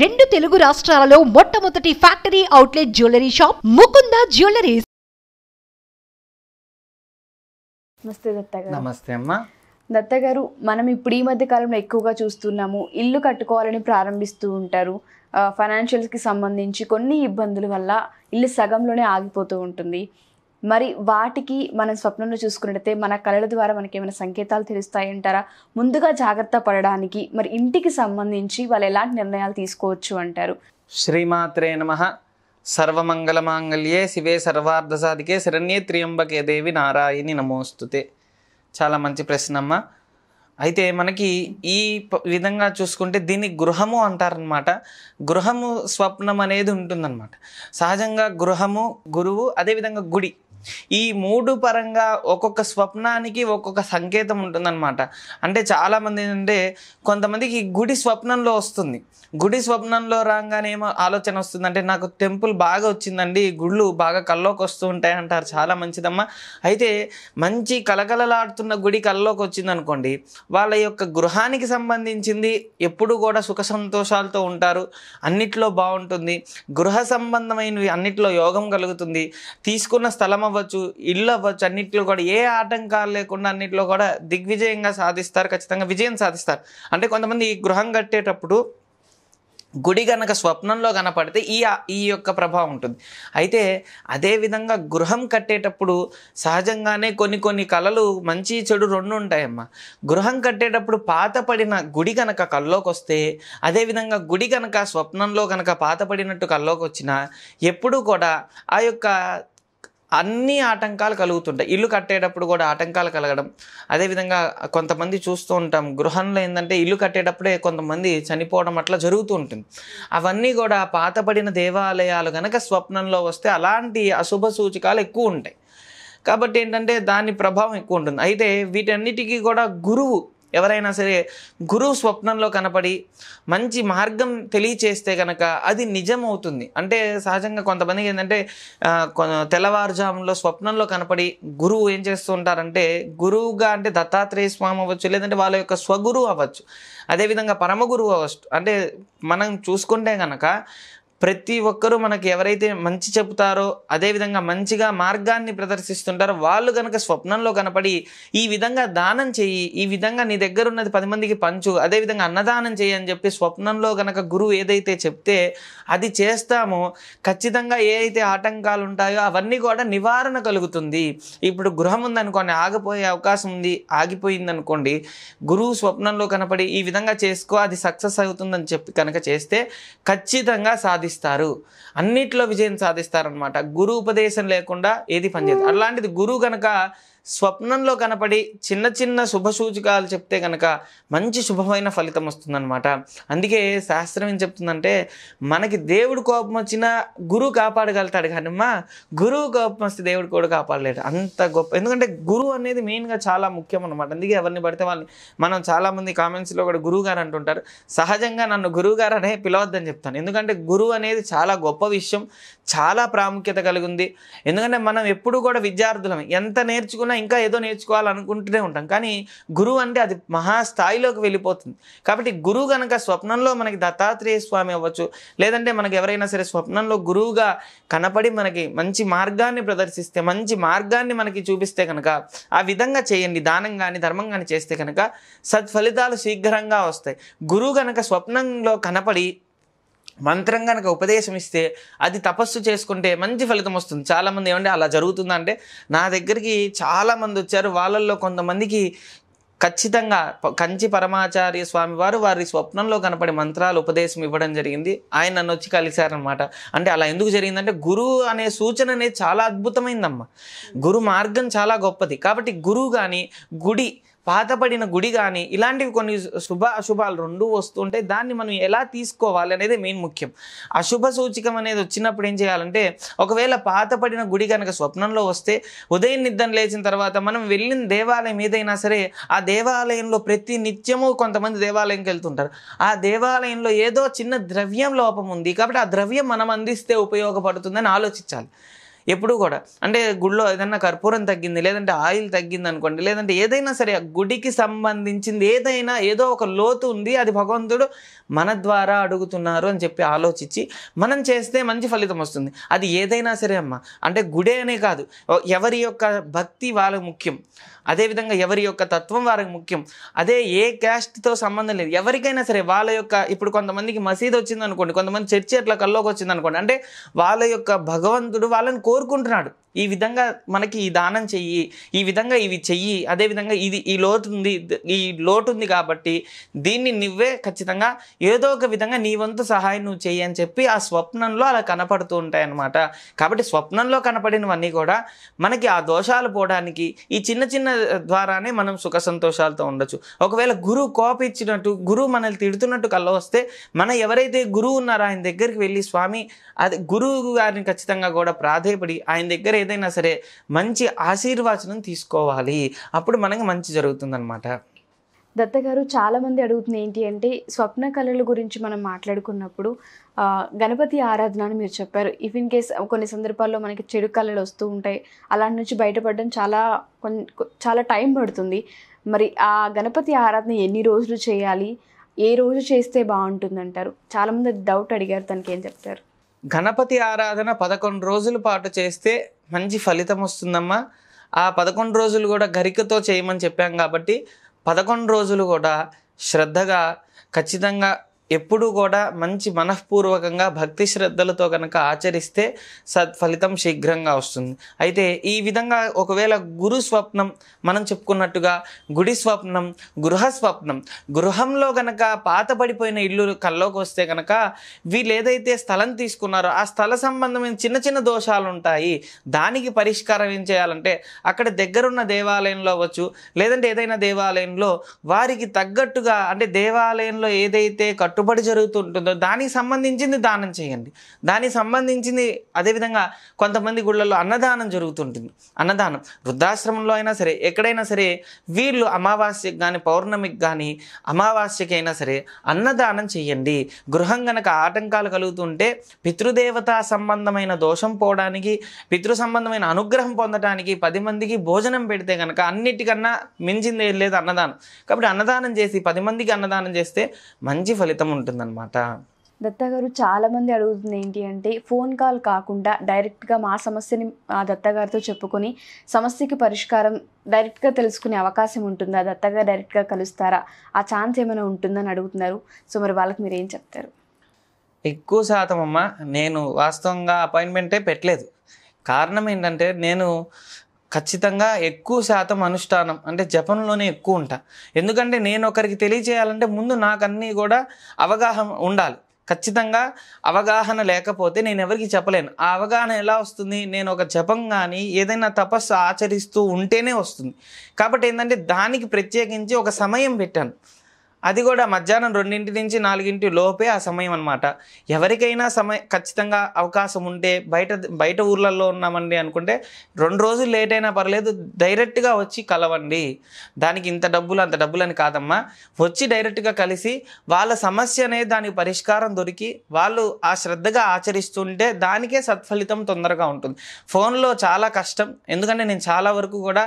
రెండు తెలుగు రాష్ట్రాలలో మొట్టమొదటి factory outlet jewellery shop Mukunda jewelleries నమస్తే దత్త గారు నమస్తే అమ్మా దత్త గారు మనం ఇప్పుడు ఈ మధ్య కాలంలో ఎక్కువగా చూస్తున్నాము ఇల్లు కట్టుకోవాలని ప్రారంభిస్తూ ఉంటారు ఫైనాన్షియల్స్కి సంబంధించి కొన్ని ఇబ్బందుల వల్ల ఇల్లు సగంలోనే ఆగిపోతూ ఉంటుంది మరి వాటికి మనం స్వప్నంలో చూసుకున్నట్టయితే మన కళల ద్వారా మనకి ఏమైనా సంకేతాలు తెలుస్తాయంటారా ముందుగా జాగ్రత్త పడడానికి మరి ఇంటికి సంబంధించి వాళ్ళు ఎలాంటి నిర్ణయాలు తీసుకోవచ్చు అంటారు శ్రీమాత్రే నమ సర్వమంగళమాంగళ్యే శివే సర్వార్థసాధికే శరణ్యే త్రియంబకే దేవి నారాయణి నమోస్తుతే చాలా మంచి ప్రశ్న అమ్మ అయితే మనకి ఈ విధంగా చూసుకుంటే దీన్ని గృహము అంటారనమాట గృహము స్వప్నం అనేది ఉంటుందన్నమాట సహజంగా గృహము గురువు అదేవిధంగా గుడి ఈ మూడు పరంగా ఒక్కొక్క స్వప్నానికి ఒక్కొక్క సంకేతం ఉంటుందన్నమాట అంటే చాలామంది ఏంటంటే కొంతమందికి గుడి స్వప్నంలో వస్తుంది గుడి స్వప్నంలో రాగానే ఏమో ఆలోచన వస్తుంది అంటే నాకు టెంపుల్ బాగా వచ్చిందండి గుళ్ళు బాగా కల్లోకి వస్తూ ఉంటాయి అంటారు చాలా మంచిదమ్మా అయితే మంచి కలకలలాడుతున్న గుడి కల్లోకి వచ్చింది అనుకోండి వాళ్ళ యొక్క గృహానికి సంబంధించింది ఎప్పుడు కూడా సుఖ సంతోషాలతో ఉంటారు అన్నిట్లో బాగుంటుంది గృహ సంబంధమైనవి అన్నిట్లో యోగం కలుగుతుంది తీసుకున్న స్థలం అవ్వచ్చు ఇల్లు అవ్వచ్చు అన్నింటిలో కూడా ఏ ఆటంకాలు లేకుండా అన్నింటిలో కూడా దిగ్విజయంగా సాధిస్తారు ఖచ్చితంగా విజయం సాధిస్తారు అంటే కొంతమంది ఈ గృహం కట్టేటప్పుడు గుడి కనుక స్వప్నంలో కనపడితే ఈ ఈ యొక్క ప్రభావం ఉంటుంది అయితే అదేవిధంగా గృహం కట్టేటప్పుడు సహజంగానే కొన్ని కొన్ని కళలు మంచి చెడు రెండు ఉంటాయమ్మా గృహం కట్టేటప్పుడు పాత పడిన గుడి కనుక కల్లోకి వస్తే అదేవిధంగా గుడి కనుక స్వప్నంలో కనుక పాత పడినట్టు కల్లోకి వచ్చినా ఎప్పుడూ కూడా ఆ యొక్క అన్ని ఆటంకాలు కలుగుతుంటాయి ఇల్లు కట్టేటప్పుడు కూడా ఆటంకాలు కలగడం అదేవిధంగా కొంతమంది చూస్తూ ఉంటాం గృహంలో ఏంటంటే ఇల్లు కట్టేటప్పుడే కొంతమంది చనిపోవడం అట్లా జరుగుతూ ఉంటుంది అవన్నీ కూడా పాతబడిన దేవాలయాలు కనుక స్వప్నంలో వస్తే అలాంటి అశుభ సూచికాలు ఎక్కువ ఉంటాయి కాబట్టి ఏంటంటే దాని ప్రభావం ఎక్కువ ఉంటుంది అయితే వీటన్నిటికీ కూడా గురువు ఎవరైనా సరే గురువు స్వప్నంలో కనపడి మంచి మార్గం తెలియచేస్తే కనుక అది నిజం అవుతుంది అంటే సహజంగా కొంతమంది ఏంటంటే తెల్లవారుజాములో స్వప్నంలో కనపడి గురువు ఏం చేస్తూ ఉంటారంటే గురువుగా అంటే దత్తాత్రేయ స్వామి అవ్వచ్చు లేదంటే వాళ్ళ యొక్క స్వగురువు అవ్వచ్చు అదేవిధంగా పరమగురువు అవ్వచ్చు అంటే మనం చూసుకుంటే కనుక ప్రతి ఒక్కరూ మనకి ఎవరైతే మంచి చెబుతారో అదేవిధంగా మంచిగా మార్గాన్ని ప్రదర్శిస్తుంటారో వాళ్ళు కనుక స్వప్నంలో కనపడి ఈ విధంగా దానం చేయి ఈ విధంగా నీ దగ్గర ఉన్నది పది మందికి పంచు అదేవిధంగా అన్నదానం చేయి అని చెప్పి స్వప్నంలో కనుక గురువు ఏదైతే చెప్తే అది చేస్తామో ఖచ్చితంగా ఏ అయితే ఆటంకాలు ఉంటాయో అవన్నీ కూడా నివారణ కలుగుతుంది ఇప్పుడు గృహం ఉందనుకోండి ఆగిపోయే అవకాశం ఉంది ఆగిపోయిందనుకోండి గురువు స్వప్నంలో కనపడి ఈ విధంగా చేసుకో అది సక్సెస్ అవుతుందని చెప్పి కనుక చేస్తే ఖచ్చితంగా సాధి సాధిస్తారు అన్నిట్లో విజయం సాధిస్తారనమాట గురు ఉపదేశం లేకుండా ఏది పనిచేయదు అలాంటిది గురువు కనుక స్వప్నంలో కనపడి చిన్న చిన్న శుభ సూచకాలు చెప్తే కనుక మంచి శుభమైన ఫలితం వస్తుందన్నమాట అందుకే శాస్త్రం ఏం చెప్తుందంటే మనకి దేవుడు కోపం వచ్చినా గురువు కాపాడగలుగుతాడు కానీ మా గురువు కోపం వస్తే దేవుడు కూడా కాపాడలేడు అంత గొప్ప ఎందుకంటే గురువు అనేది మెయిన్గా చాలా ముఖ్యం అనమాట అందుకే ఎవరిని పడితే వాళ్ళని మనం చాలామంది కామెంట్స్లో కూడా గురువు గారు అంటుంటారు సహజంగా నన్ను గురువు గారు అనే పిలవద్దని చెప్తాను ఎందుకంటే గురువు అనేది చాలా గొప్ప విషయం చాలా ప్రాముఖ్యత కలిగి ఎందుకంటే మనం ఎప్పుడు కూడా విద్యార్థులం ఎంత నేర్చుకున్న నేర్చుకున్నా ఇంకా ఏదో నేర్చుకోవాలనుకుంటూనే ఉంటాం కానీ గురువు అంటే అది మహాస్థాయిలోకి వెళ్ళిపోతుంది కాబట్టి గురువు కనుక స్వప్నంలో మనకి దత్తాత్రేయ స్వామి అవ్వచ్చు లేదంటే మనకి ఎవరైనా సరే స్వప్నంలో గురువుగా కనపడి మనకి మంచి మార్గాన్ని ప్రదర్శిస్తే మంచి మార్గాన్ని మనకి చూపిస్తే కనుక ఆ విధంగా చేయండి దానం కానీ ధర్మం కానీ చేస్తే కనుక సత్ఫలితాలు శీఘ్రంగా వస్తాయి గురువు కనుక స్వప్నంలో కనపడి మంత్రం కనుక ఉపదేశం ఇస్తే అది తపస్సు చేసుకుంటే మంచి ఫలితం వస్తుంది చాలామంది ఏమంటే అలా జరుగుతుందంటే నా దగ్గరికి చాలామంది వచ్చారు వాళ్ళల్లో కొంతమందికి ఖచ్చితంగా కంచి పరమాచార్య స్వామి వారు వారి స్వప్నంలో కనపడే మంత్రాలు ఉపదేశం ఇవ్వడం జరిగింది ఆయన నన్ను వచ్చి కలిశారనమాట అంటే అలా ఎందుకు జరిగిందంటే గురువు అనే సూచన అనేది చాలా అద్భుతమైందమ్మా గురు మార్గం చాలా గొప్పది కాబట్టి గురువు కానీ గుడి పాతపడిన గుడి కానీ ఇలాంటివి కొన్ని శుభ అశుభాలు రెండు వస్తుంటే దాన్ని మనం ఎలా తీసుకోవాలి అనేది మెయిన్ ముఖ్యం అశుభ సూచికం అనేది వచ్చినప్పుడు ఏం చేయాలంటే ఒకవేళ పాతపడిన గుడి కనుక స్వప్నంలో వస్తే ఉదయం నిద్ర లేచిన తర్వాత మనం వెళ్ళిన దేవాలయం ఏదైనా సరే ఆ దేవాలయంలో ప్రతి నిత్యము కొంతమంది దేవాలయంకి వెళ్తుంటారు ఆ దేవాలయంలో ఏదో చిన్న ద్రవ్యం లోపం ఉంది కాబట్టి ఆ ద్రవ్యం మనం అందిస్తే ఉపయోగపడుతుందని ఆలోచించాలి ఎప్పుడు కూడా అంటే గుడిలో ఏదైనా కర్పూరం తగ్గింది లేదంటే ఆయిల్ తగ్గింది అనుకోండి లేదంటే ఏదైనా సరే గుడికి సంబంధించింది ఏదైనా ఏదో ఒక లోతు ఉంది అది భగవంతుడు మన ద్వారా అడుగుతున్నారు అని చెప్పి ఆలోచించి మనం చేస్తే మంచి ఫలితం వస్తుంది అది ఏదైనా సరే అమ్మ అంటే గుడే అనే కాదు ఎవరి యొక్క భక్తి వాళ్ళకి ముఖ్యం అదేవిధంగా ఎవరి యొక్క తత్వం వారికి ముఖ్యం అదే ఏ క్యాస్ట్తో సంబంధం లేదు ఎవరికైనా సరే వాళ్ళ యొక్క ఇప్పుడు కొంతమందికి మసీద్ వచ్చింది అనుకోండి కొంతమంది చర్చి అట్లా కల్లోకి వచ్చింది అనుకోండి అంటే వాళ్ళ యొక్క భగవంతుడు వాళ్ళని కోరుకుంటున్నాడు ఈ విధంగా మనకి ఈ దానం చెయ్యి ఈ విధంగా ఇవి చెయ్యి అదేవిధంగా ఇది ఈ లోటు ఉంది ఈ లోటు ఉంది కాబట్టి దీన్ని నువ్వే ఖచ్చితంగా ఏదో ఒక విధంగా నీ వంతు సహాయం నువ్వు చెయ్యి అని చెప్పి ఆ స్వప్నంలో అలా కనపడుతూ ఉంటాయి అన్నమాట కాబట్టి స్వప్నంలో కనపడినవన్నీ కూడా మనకి ఆ దోషాలు పోవడానికి ఈ చిన్న చిన్న ద్వారానే మనం సుఖ సంతోషాలతో ఉండొచ్చు ఒకవేళ గురువు కోపం ఇచ్చినట్టు గురువు మనల్ని తిడుతున్నట్టు కళ్ళ వస్తే మన ఎవరైతే గురువు ఉన్నారో ఆయన దగ్గరికి వెళ్ళి స్వామి అది గురువు గారిని ఖచ్చితంగా కూడా ప్రాధేయపడి ఆయన దగ్గర ఏదైనా సరే మంచి ఆశీర్వాచనం తీసుకోవాలి అప్పుడు మనకి మంచి జరుగుతుందన్నమాట దత్తగారు చాలా చాలామంది అడుగుతుంది ఏంటి అంటే స్వప్న కళల గురించి మనం మాట్లాడుకున్నప్పుడు గణపతి ఆరాధన అని మీరు చెప్పారు ఇఫ్ ఇన్ కేస్ కొన్ని సందర్భాల్లో మనకి చెడు కళలు వస్తూ ఉంటాయి అలాంటి నుంచి బయటపడడం చాలా చాలా టైం పడుతుంది మరి ఆ గణపతి ఆరాధన ఎన్ని రోజులు చేయాలి ఏ రోజు చేస్తే బాగుంటుంది అంటారు చాలామంది డౌట్ అడిగారు తనకి ఏం చెప్తారు గణపతి ఆరాధన పదకొండు రోజుల పాటు చేస్తే మంచి ఫలితం వస్తుందమ్మా ఆ పదకొండు రోజులు కూడా గరికతో చేయమని చెప్పాం కాబట్టి పదకొండు రోజులు కూడా శ్రద్ధగా ఖచ్చితంగా ఎప్పుడూ కూడా మంచి మనఃపూర్వకంగా భక్తి శ్రద్ధలతో కనుక ఆచరిస్తే సత్ఫలితం శీఘ్రంగా వస్తుంది అయితే ఈ విధంగా ఒకవేళ గురు స్వప్నం మనం చెప్పుకున్నట్టుగా గుడి స్వప్నం గృహ స్వప్నం గృహంలో కనుక పాత పడిపోయిన ఇల్లు కల్లోకి వస్తే కనుక వీళ్ళు ఏదైతే స్థలం తీసుకున్నారో ఆ స్థల సంబంధమైన చిన్న చిన్న దోషాలు ఉంటాయి దానికి పరిష్కారం ఏం చేయాలంటే అక్కడ దగ్గరున్న దేవాలయంలో అవ్వచ్చు లేదంటే ఏదైనా దేవాలయంలో వారికి తగ్గట్టుగా అంటే దేవాలయంలో ఏదైతే కట్టు కట్టుబడి జరుగుతుంటుందో దానికి సంబంధించింది దానం చేయండి దానికి సంబంధించింది అదేవిధంగా కొంతమంది గుళ్ళల్లో అన్నదానం జరుగుతుంటుంది అన్నదానం వృద్ధాశ్రమంలో అయినా సరే ఎక్కడైనా సరే వీళ్ళు అమావాస్యకి కానీ పౌర్ణమికి కానీ అమావాస్యకైనా సరే అన్నదానం చేయండి గృహం గనక ఆటంకాలు కలుగుతుంటే పితృదేవతా సంబంధమైన దోషం పోవడానికి పితృ సంబంధమైన అనుగ్రహం పొందడానికి పది మందికి భోజనం పెడితే కనుక అన్నిటికన్నా మించింది లేదు అన్నదానం కాబట్టి అన్నదానం చేసి పది మందికి అన్నదానం చేస్తే మంచి ఫలితం ఫలితం ఉంటుందన్నమాట అనమాట దత్తగారు చాలా మంది అడుగుతుంది ఏంటి అంటే ఫోన్ కాల్ కాకుండా డైరెక్ట్గా మా సమస్యని ఆ దత్తగారితో చెప్పుకొని సమస్యకి పరిష్కారం డైరెక్ట్గా తెలుసుకునే అవకాశం ఉంటుందా దత్తగా డైరెక్ట్గా కలుస్తారా ఆ ఛాన్స్ ఏమైనా ఉంటుందని అడుగుతున్నారు సో మరి వాళ్ళకి మీరు ఏం చెప్తారు ఎక్కువ శాతం అమ్మ నేను వాస్తవంగా అపాయింట్మెంటే పెట్టలేదు కారణం ఏంటంటే నేను ఖచ్చితంగా ఎక్కువ శాతం అనుష్ఠానం అంటే జపంలోనే ఎక్కువ ఉంటా ఎందుకంటే నేను ఒకరికి తెలియచేయాలంటే ముందు నాకు అన్నీ కూడా అవగాహన ఉండాలి ఖచ్చితంగా అవగాహన లేకపోతే నేను ఎవరికి చెప్పలేను ఆ అవగాహన ఎలా వస్తుంది నేను ఒక జపం కానీ ఏదైనా తపస్సు ఆచరిస్తూ ఉంటేనే వస్తుంది కాబట్టి ఏంటంటే దానికి ప్రత్యేకించి ఒక సమయం పెట్టాను అది కూడా మధ్యాహ్నం రెండింటి నుంచి నాలుగింటి లోపే ఆ సమయం అనమాట ఎవరికైనా సమయ ఖచ్చితంగా అవకాశం ఉంటే బయట బయట ఊర్లలో ఉన్నామండి అనుకుంటే రెండు రోజులు లేట్ అయినా పర్లేదు డైరెక్ట్గా వచ్చి కలవండి దానికి ఇంత డబ్బులు అంత డబ్బులు అని కాదమ్మా వచ్చి డైరెక్ట్గా కలిసి వాళ్ళ సమస్య అనేది దానికి పరిష్కారం దొరికి వాళ్ళు ఆ శ్రద్ధగా ఆచరిస్తుంటే దానికే సత్ఫలితం తొందరగా ఉంటుంది ఫోన్లో చాలా కష్టం ఎందుకంటే నేను చాలా వరకు కూడా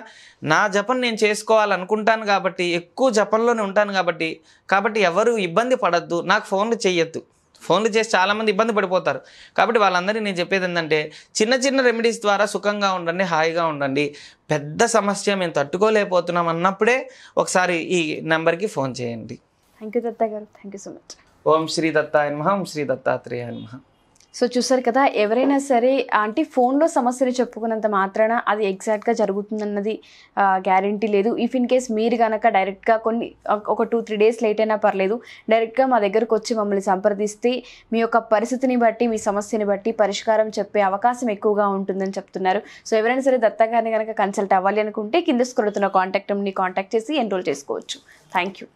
నా జపం నేను చేసుకోవాలనుకుంటాను కాబట్టి ఎక్కువ జపంలోనే ఉంటాను కాబట్టి కాబట్టి ఎవరు ఇబ్బంది పడద్దు నాకు ఫోన్లు చేయొద్దు ఫోన్లు చేసి చాలామంది ఇబ్బంది పడిపోతారు కాబట్టి వాళ్ళందరికీ నేను చెప్పేది ఏంటంటే చిన్న చిన్న రెమెడీస్ ద్వారా సుఖంగా ఉండండి హాయిగా ఉండండి పెద్ద సమస్య మేము తట్టుకోలేకపోతున్నాం అన్నప్పుడే ఒకసారి ఈ నెంబర్కి ఫోన్ చేయండి థ్యాంక్ యూ దత్తా గారు థ్యాంక్ యూ సో మచ్ ఓం శ్రీ దత్తా నమ ఓం శ్రీ దత్తాత్రేయ నమ సో చూసారు కదా ఎవరైనా సరే అంటే ఫోన్లో సమస్యలు చెప్పుకున్నంత మాత్రాన అది ఎగ్జాక్ట్గా జరుగుతుందన్నది గ్యారంటీ లేదు ఇఫ్ ఇన్ కేస్ మీరు కనుక డైరెక్ట్గా కొన్ని ఒక టూ త్రీ డేస్ లేట్ అయినా పర్లేదు డైరెక్ట్గా మా దగ్గరకు వచ్చి మమ్మల్ని సంప్రదిస్తే మీ యొక్క పరిస్థితిని బట్టి మీ సమస్యని బట్టి పరిష్కారం చెప్పే అవకాశం ఎక్కువగా ఉంటుందని చెప్తున్నారు సో ఎవరైనా సరే దత్తా గారిని కనుక కన్సల్ట్ అవ్వాలి అనుకుంటే కింద స్కూల్తున్న కాంటాక్ట్ని కాంటాక్ట్ చేసి ఎన్రోల్ చేసుకోవచ్చు థ్యాంక్ యూ